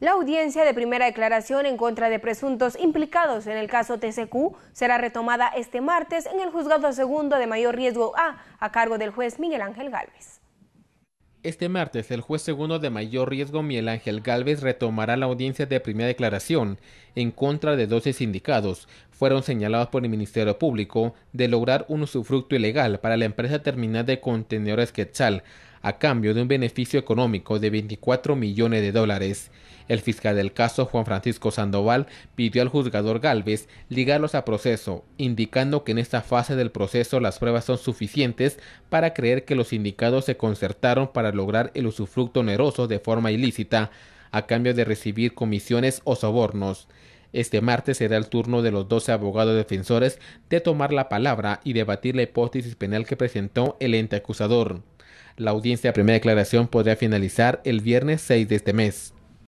La audiencia de primera declaración en contra de presuntos implicados en el caso TCQ será retomada este martes en el juzgado segundo de mayor riesgo A, a cargo del juez Miguel Ángel Gálvez. Este martes, el juez segundo de mayor riesgo Miguel Ángel Gálvez retomará la audiencia de primera declaración en contra de 12 sindicados. Fueron señalados por el Ministerio Público de lograr un usufructo ilegal para la empresa terminal de contenedores Quetzal a cambio de un beneficio económico de 24 millones de dólares. El fiscal del caso, Juan Francisco Sandoval, pidió al juzgador Galvez ligarlos a proceso, indicando que en esta fase del proceso las pruebas son suficientes para creer que los sindicados se concertaron para lograr el usufructo oneroso de forma ilícita, a cambio de recibir comisiones o sobornos. Este martes será el turno de los 12 abogados defensores de tomar la palabra y debatir la hipótesis penal que presentó el ente acusador. La audiencia de primera declaración podría finalizar el viernes 6 de este mes.